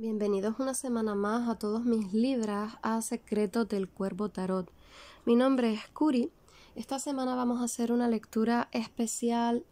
Bienvenidos una semana más a todos mis libras a Secretos del Cuervo Tarot. Mi nombre es Curi. Esta semana vamos a hacer una lectura especial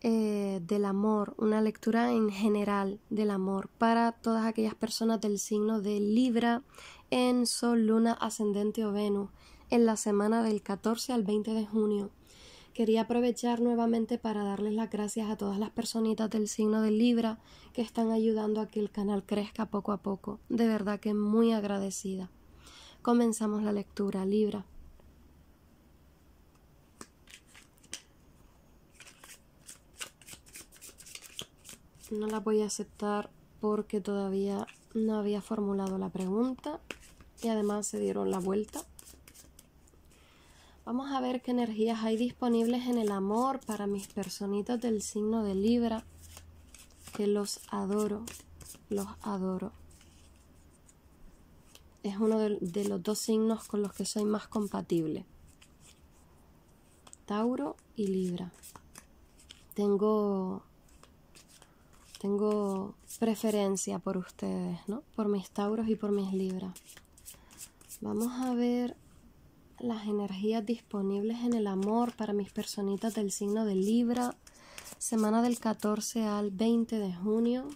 eh, del amor, una lectura en general del amor para todas aquellas personas del signo de Libra en Sol, Luna, Ascendente o Venus en la semana del 14 al 20 de junio. Quería aprovechar nuevamente para darles las gracias a todas las personitas del signo de Libra que están ayudando a que el canal crezca poco a poco. De verdad que muy agradecida. Comenzamos la lectura, Libra. No la voy a aceptar porque todavía no había formulado la pregunta y además se dieron la vuelta. Vamos a ver qué energías hay disponibles en el amor para mis personitos del signo de Libra, que los adoro, los adoro. Es uno de, los dos signos con los que soy más compatible. Tauro y Libra. Tengo tengo preferencia por ustedes, ¿no? Por mis Tauros y por mis Libras. Vamos a ver las energías disponibles en el amor para mis personitas del signo de Libra, semana del 14 al 20 de junio.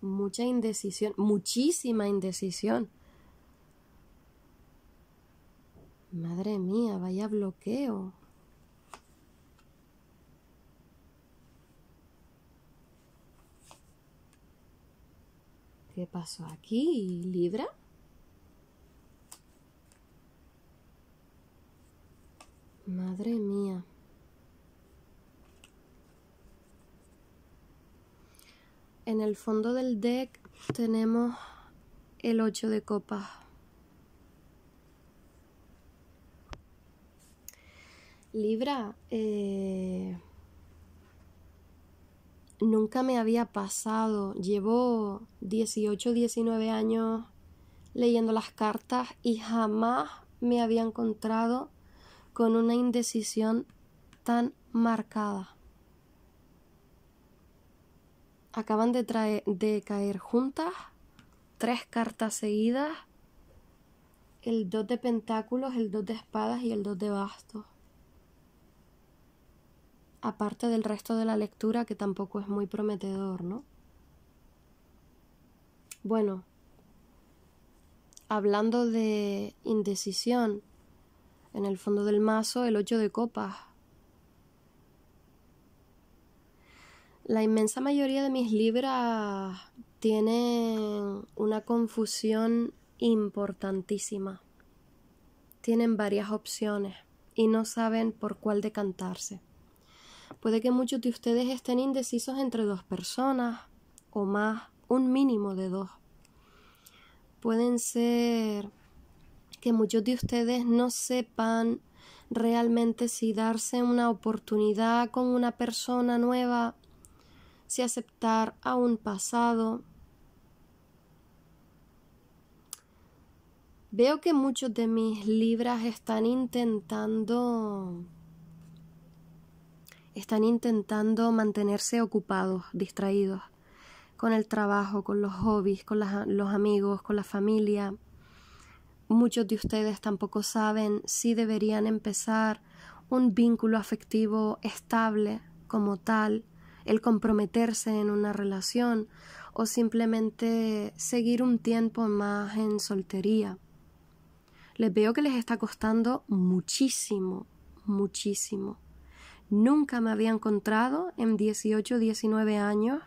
Mucha indecisión, muchísima indecisión. Madre mía, vaya bloqueo. ¿Qué pasó aquí, Libra? Madre mía. En el fondo del deck tenemos el 8 de copas. Libra, eh, nunca me había pasado. Llevo 18, 19 años leyendo las cartas y jamás me había encontrado con una indecisión tan marcada. Acaban de, de caer juntas tres cartas seguidas, el dos de pentáculos, el dos de espadas y el dos de bastos aparte del resto de la lectura que tampoco es muy prometedor, ¿no? Bueno, hablando de indecisión, en el fondo del mazo el ocho de copas. La inmensa mayoría de mis libras tienen una confusión importantísima. Tienen varias opciones y no saben por cuál decantarse. Puede que muchos de ustedes estén indecisos entre dos personas o más, un mínimo de dos. Pueden ser que muchos de ustedes no sepan realmente si darse una oportunidad con una persona nueva, si aceptar a un pasado. Veo que muchos de mis libras están intentando están intentando mantenerse ocupados, distraídos, con el trabajo, con los hobbies, con los amigos, con la familia. Muchos de ustedes tampoco saben si deberían empezar un vínculo afectivo estable como tal, el comprometerse en una relación o simplemente seguir un tiempo más en soltería. Les veo que les está costando muchísimo, muchísimo. Nunca me había encontrado en 18, 19 años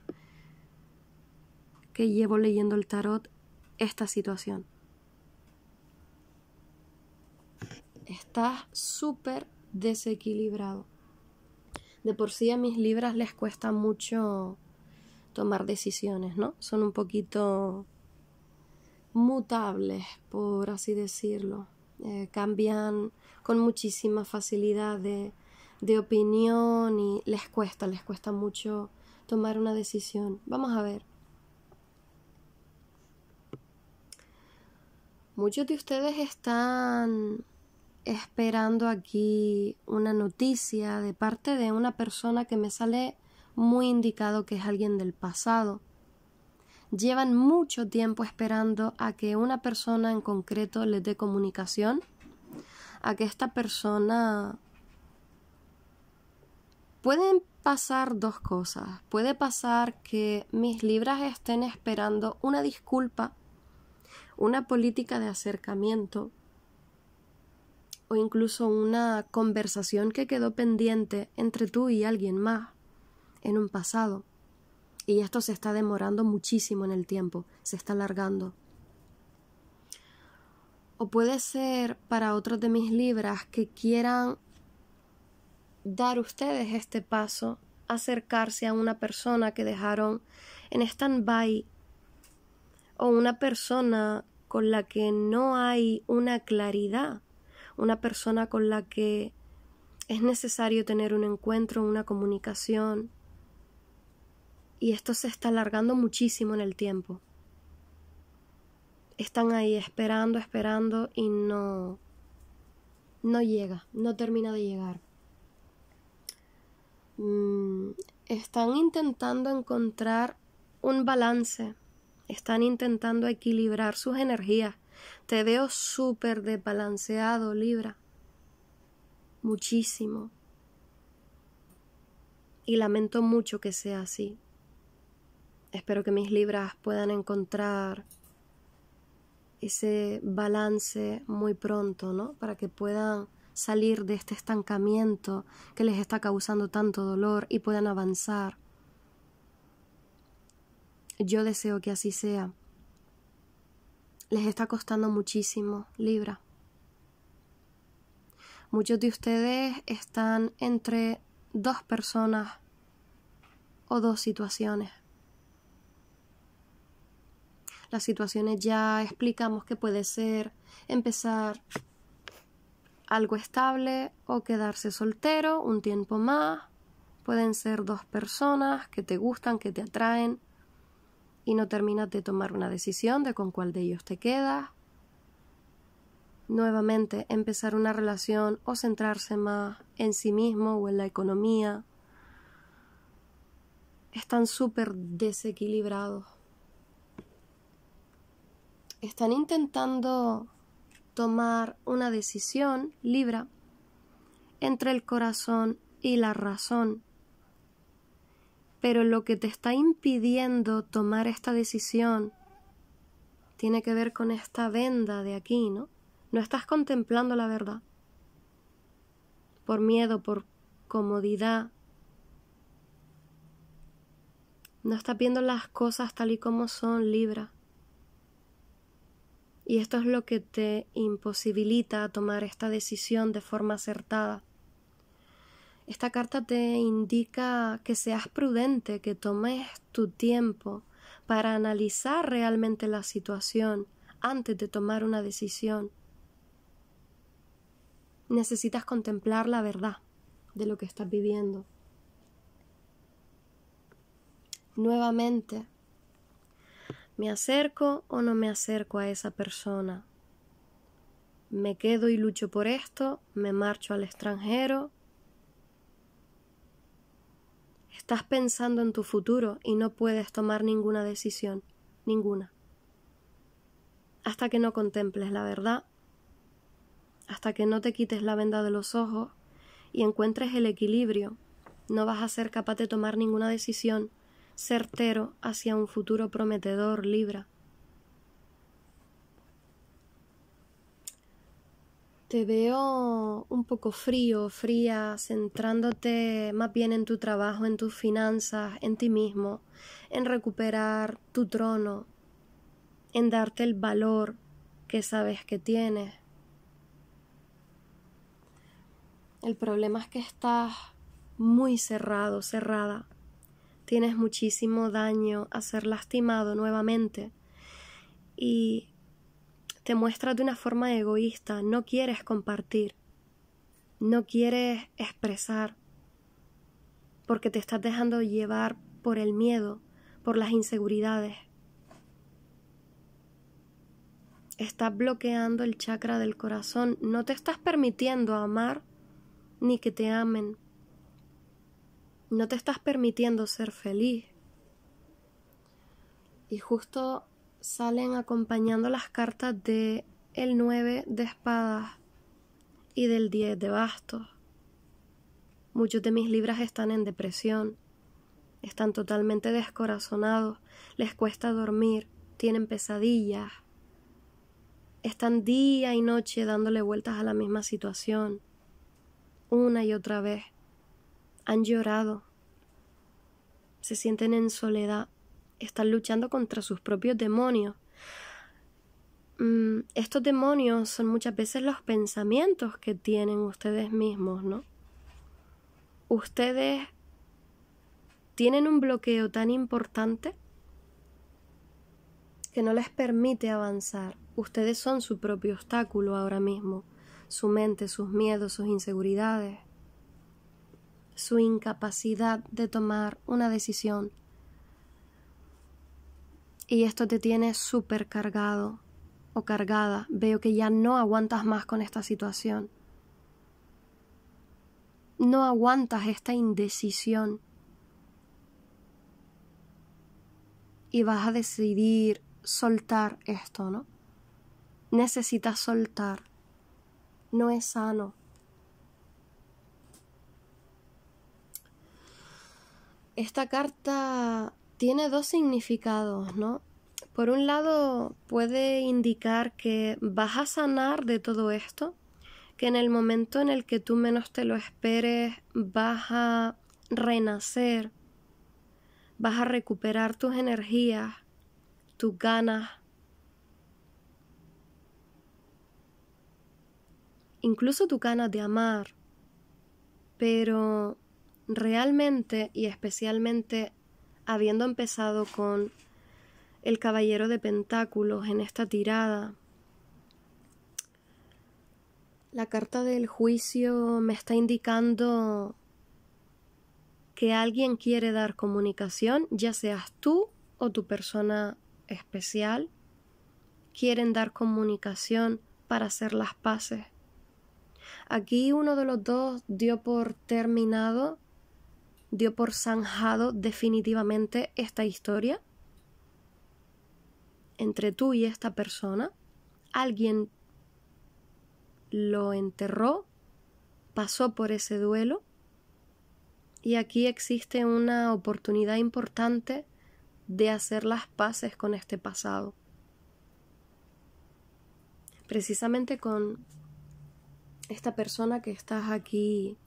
que llevo leyendo el tarot esta situación. Estás súper desequilibrado. De por sí a mis libras les cuesta mucho tomar decisiones, ¿no? Son un poquito mutables, por así decirlo. Eh, cambian con muchísima facilidad de de opinión y les cuesta, les cuesta mucho tomar una decisión. Vamos a ver. Muchos de ustedes están esperando aquí una noticia de parte de una persona que me sale muy indicado que es alguien del pasado. Llevan mucho tiempo esperando a que una persona en concreto les dé comunicación, a que esta persona Pueden pasar dos cosas. Puede pasar que mis libras estén esperando una disculpa, una política de acercamiento o incluso una conversación que quedó pendiente entre tú y alguien más en un pasado. Y esto se está demorando muchísimo en el tiempo, se está alargando. O puede ser para otros de mis libras que quieran dar ustedes este paso, acercarse a una persona que dejaron en stand-by o una persona con la que no hay una claridad, una persona con la que es necesario tener un encuentro, una comunicación. Y esto se está alargando muchísimo en el tiempo. Están ahí esperando, esperando y no no llega, no termina de llegar. Mm, están intentando encontrar un balance, están intentando equilibrar sus energías. Te veo súper desbalanceado, Libra. Muchísimo. Y lamento mucho que sea así. Espero que mis Libras puedan encontrar ese balance muy pronto, ¿no? Para que puedan salir de este estancamiento que les está causando tanto dolor y puedan avanzar. Yo deseo que así sea. Les está costando muchísimo, Libra. Muchos de ustedes están entre dos personas o dos situaciones. Las situaciones ya explicamos que puede ser empezar algo estable o quedarse soltero un tiempo más. Pueden ser dos personas que te gustan, que te atraen y no terminas de tomar una decisión de con cuál de ellos te quedas. Nuevamente, empezar una relación o centrarse más en sí mismo o en la economía. Están súper desequilibrados. Están intentando tomar una decisión, Libra, entre el corazón y la razón. Pero lo que te está impidiendo tomar esta decisión tiene que ver con esta venda de aquí, ¿no? No estás contemplando la verdad. Por miedo, por comodidad. No estás viendo las cosas tal y como son, Libra y esto es lo que te imposibilita tomar esta decisión de forma acertada. Esta carta te indica que seas prudente, que tomes tu tiempo para analizar realmente la situación antes de tomar una decisión. Necesitas contemplar la verdad de lo que estás viviendo. Nuevamente, ¿Me acerco o no me acerco a esa persona? ¿Me quedo y lucho por esto? ¿Me marcho al extranjero? Estás pensando en tu futuro y no puedes tomar ninguna decisión, ninguna. Hasta que no contemples la verdad, hasta que no te quites la venda de los ojos y encuentres el equilibrio, no vas a ser capaz de tomar ninguna decisión certero hacia un futuro prometedor, Libra. Te veo un poco frío, fría, centrándote más bien en tu trabajo, en tus finanzas, en ti mismo, en recuperar tu trono, en darte el valor que sabes que tienes. El problema es que estás muy cerrado, cerrada tienes muchísimo daño a ser lastimado nuevamente y te muestra de una forma egoísta, no quieres compartir, no quieres expresar, porque te estás dejando llevar por el miedo, por las inseguridades. Estás bloqueando el chakra del corazón, no te estás permitiendo amar ni que te amen no te estás permitiendo ser feliz. Y justo salen acompañando las cartas de el 9 de espadas y del 10 de bastos. Muchos de mis libras están en depresión, están totalmente descorazonados, les cuesta dormir, tienen pesadillas, están día y noche dándole vueltas a la misma situación, una y otra vez han llorado, se sienten en soledad, están luchando contra sus propios demonios. Mm, estos demonios son muchas veces los pensamientos que tienen ustedes mismos, ¿no? Ustedes tienen un bloqueo tan importante que no les permite avanzar. Ustedes son su propio obstáculo ahora mismo, su mente, sus miedos, sus inseguridades su incapacidad de tomar una decisión. Y esto te tiene súper cargado o cargada. Veo que ya no aguantas más con esta situación. No aguantas esta indecisión. Y vas a decidir soltar esto, ¿no? Necesitas soltar. No es sano esta carta tiene dos significados, ¿no? Por un lado, puede indicar que vas a sanar de todo esto, que en el momento en el que tú menos te lo esperes, vas a renacer, vas a recuperar tus energías, tus ganas, incluso tu ganas de amar, pero realmente y especialmente habiendo empezado con el Caballero de Pentáculos en esta tirada, la carta del juicio me está indicando que alguien quiere dar comunicación, ya seas tú o tu persona especial, quieren dar comunicación para hacer las paces. Aquí uno de los dos dio por terminado dio por zanjado definitivamente esta historia entre tú y esta persona. Alguien lo enterró, pasó por ese duelo y aquí existe una oportunidad importante de hacer las paces con este pasado. Precisamente con esta persona que estás aquí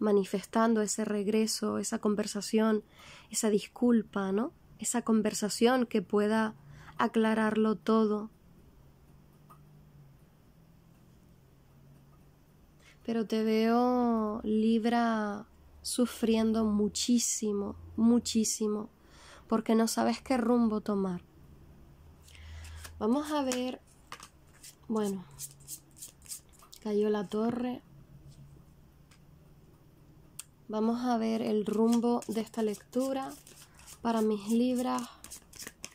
manifestando ese regreso, esa conversación, esa disculpa, ¿no? Esa conversación que pueda aclararlo todo. Pero te veo, Libra, sufriendo muchísimo, muchísimo, porque no sabes qué rumbo tomar. Vamos a ver, bueno, cayó la torre, Vamos a ver el rumbo de esta lectura para mis libras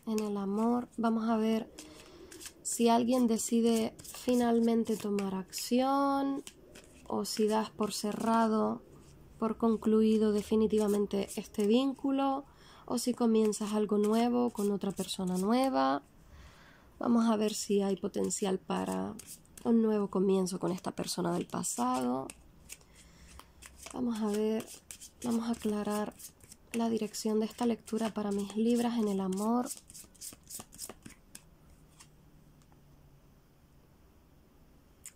en el amor. Vamos a ver si alguien decide finalmente tomar acción o si das por cerrado, por concluido definitivamente este vínculo o si comienzas algo nuevo con otra persona nueva. Vamos a ver si hay potencial para un nuevo comienzo con esta persona del pasado. Vamos a ver, vamos a aclarar la dirección de esta lectura para mis libras en el amor.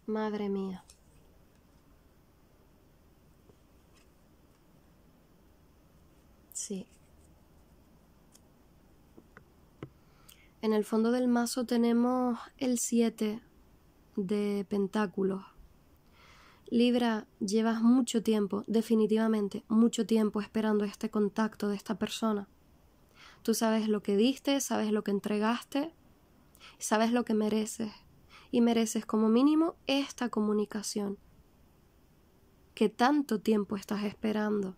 Madre mía. Sí. En el fondo del mazo tenemos el 7 de pentáculos. Libra, llevas mucho tiempo, definitivamente mucho tiempo esperando este contacto de esta persona. Tú sabes lo que diste, sabes lo que entregaste, sabes lo que mereces y mereces como mínimo esta comunicación que tanto tiempo estás esperando.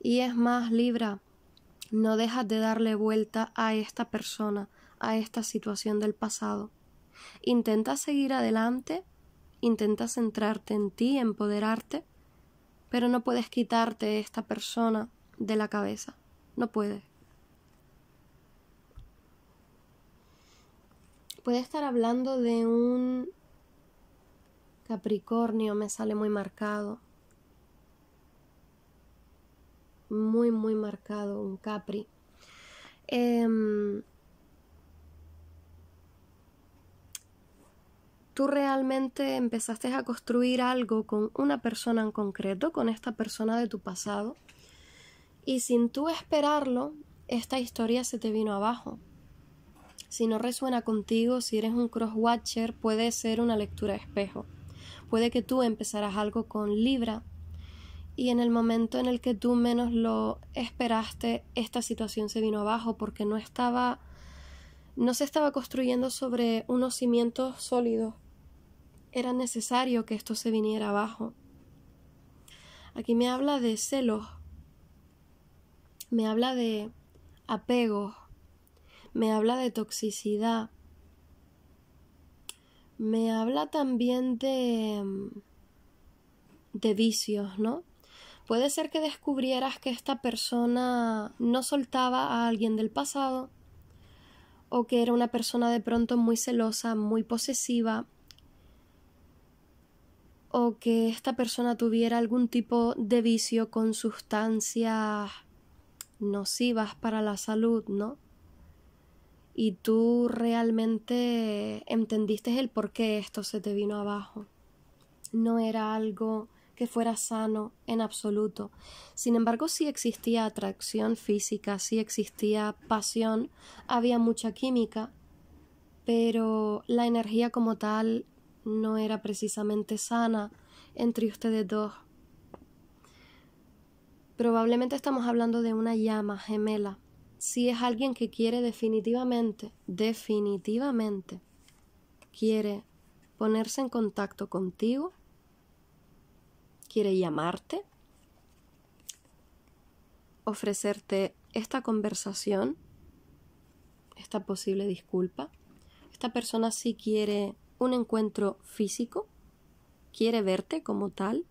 Y es más, Libra, no dejas de darle vuelta a esta persona, a esta situación del pasado. Intenta seguir adelante intentas centrarte en ti, empoderarte, pero no puedes quitarte esta persona de la cabeza, no puedes. Puede estar hablando de un Capricornio, me sale muy marcado. Muy, muy marcado, un Capri. Em, tú realmente empezaste a construir algo con una persona en concreto, con esta persona de tu pasado, y sin tú esperarlo, esta historia se te vino abajo. Si no resuena contigo, si eres un cross-watcher, puede ser una lectura espejo. Puede que tú empezaras algo con Libra y en el momento en el que tú menos lo esperaste, esta situación se vino abajo porque no estaba no se estaba construyendo sobre unos cimientos sólidos era necesario que esto se viniera abajo. Aquí me habla de celos, me habla de apegos, me habla de toxicidad, me habla también de, de vicios, ¿no? Puede ser que descubrieras que esta persona no soltaba a alguien del pasado o que era una persona de pronto muy celosa, muy posesiva, o que esta persona tuviera algún tipo de vicio con sustancias nocivas para la salud, ¿no? Y tú realmente entendiste el por qué esto se te vino abajo. No era algo que fuera sano en absoluto. Sin embargo, sí existía atracción física, sí existía pasión, había mucha química, pero la energía como tal no era precisamente sana entre ustedes dos. Probablemente estamos hablando de una llama gemela. Si es alguien que quiere definitivamente, definitivamente, quiere ponerse en contacto contigo, quiere llamarte, ofrecerte esta conversación, esta posible disculpa. Esta persona sí quiere un encuentro físico, quiere verte como tal,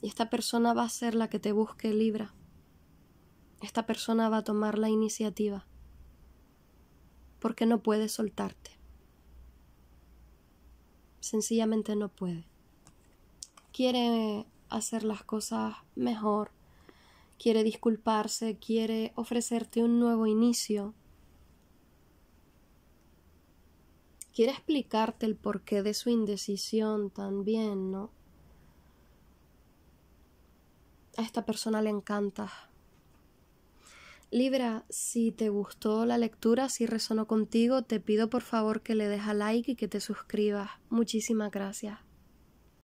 y esta persona va a ser la que te busque Libra. Esta persona va a tomar la iniciativa porque no puede soltarte. Sencillamente no puede. Quiere hacer las cosas mejor, quiere disculparse, quiere ofrecerte un nuevo inicio, quiere explicarte el porqué de su indecisión también, ¿no? A esta persona le encanta. Libra, si te gustó la lectura, si resonó contigo, te pido por favor que le dejes like y que te suscribas. Muchísimas gracias.